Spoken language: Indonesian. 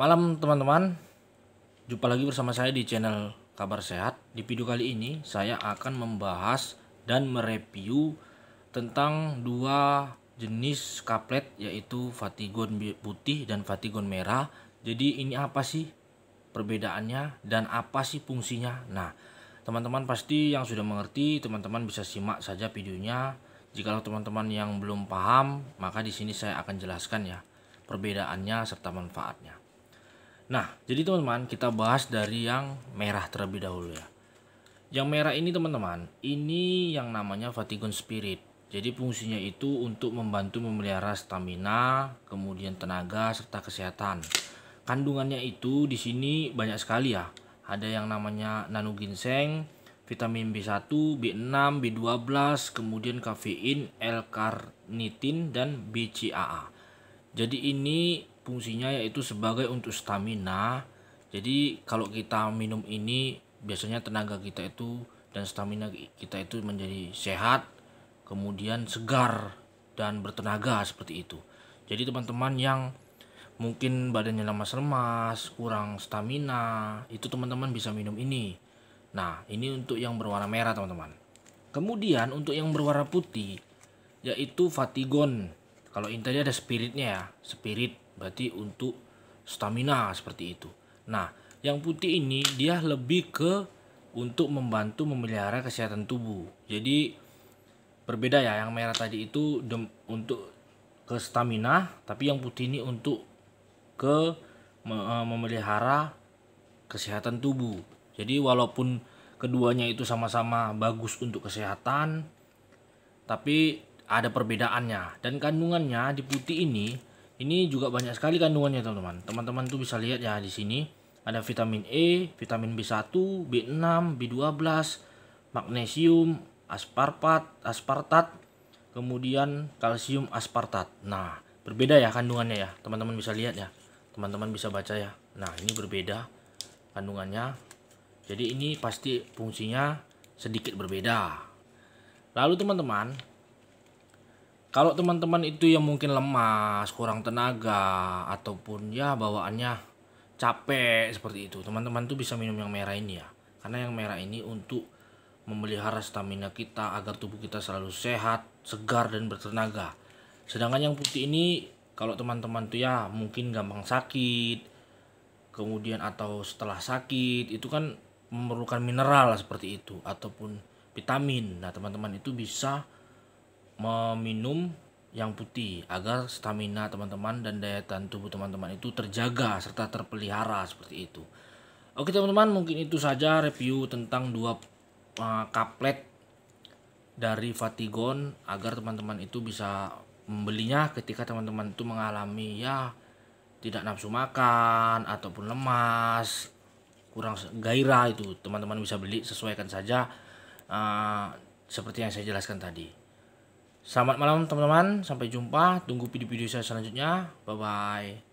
Malam teman-teman, jumpa lagi bersama saya di channel Kabar Sehat. Di video kali ini saya akan membahas dan mereview tentang dua jenis kaplet yaitu fatigon putih dan fatigon merah. Jadi ini apa sih perbedaannya dan apa sih fungsinya? Nah, teman-teman pasti yang sudah mengerti, teman-teman bisa simak saja videonya. Jikalau teman-teman yang belum paham, maka di sini saya akan jelaskan ya perbedaannya serta manfaatnya. Nah, jadi teman-teman kita bahas dari yang merah terlebih dahulu ya. Yang merah ini teman-teman, ini yang namanya Vatigon Spirit. Jadi fungsinya itu untuk membantu memelihara stamina, kemudian tenaga serta kesehatan. Kandungannya itu di sini banyak sekali ya. Ada yang namanya nano ginseng, vitamin B1, B6, B12, kemudian kafein, L-carnitin dan BCAA. Jadi ini fungsinya yaitu sebagai untuk stamina jadi kalau kita minum ini biasanya tenaga kita itu dan stamina kita itu menjadi sehat kemudian segar dan bertenaga seperti itu jadi teman-teman yang mungkin badannya lemas-lemas kurang stamina itu teman-teman bisa minum ini nah ini untuk yang berwarna merah teman-teman kemudian untuk yang berwarna putih yaitu fatigon kalau ini tadi ada spiritnya ya spirit berarti untuk stamina seperti itu nah yang putih ini dia lebih ke untuk membantu memelihara kesehatan tubuh jadi berbeda ya yang merah tadi itu dem, untuk ke stamina tapi yang putih ini untuk ke me, e, memelihara kesehatan tubuh jadi walaupun keduanya itu sama-sama bagus untuk kesehatan tapi ada perbedaannya dan kandungannya di putih ini ini juga banyak sekali kandungannya teman-teman. Teman-teman tuh bisa lihat ya di sini ada vitamin E, vitamin B1, B6, B12, magnesium, aspartat, aspartat, kemudian kalsium aspartat. Nah, berbeda ya kandungannya ya. Teman-teman bisa lihat ya. Teman-teman bisa baca ya. Nah, ini berbeda kandungannya. Jadi ini pasti fungsinya sedikit berbeda. Lalu teman-teman, kalau teman-teman itu yang mungkin lemas, kurang tenaga, ataupun ya bawaannya capek seperti itu, teman-teman tuh bisa minum yang merah ini ya. Karena yang merah ini untuk memelihara stamina kita agar tubuh kita selalu sehat, segar dan bertenaga. Sedangkan yang putih ini kalau teman-teman tuh ya mungkin gampang sakit, kemudian atau setelah sakit itu kan memerlukan mineral seperti itu ataupun vitamin. Nah, teman-teman itu bisa meminum yang putih agar stamina teman-teman dan daya tahan tubuh teman-teman itu terjaga serta terpelihara seperti itu. Oke teman-teman mungkin itu saja review tentang dua uh, kaplet dari Fatigon agar teman-teman itu bisa membelinya ketika teman-teman itu mengalami ya tidak nafsu makan ataupun lemas kurang gairah itu teman-teman bisa beli sesuaikan saja uh, seperti yang saya jelaskan tadi. Selamat malam teman-teman, sampai jumpa, tunggu video-video saya selanjutnya. Bye bye.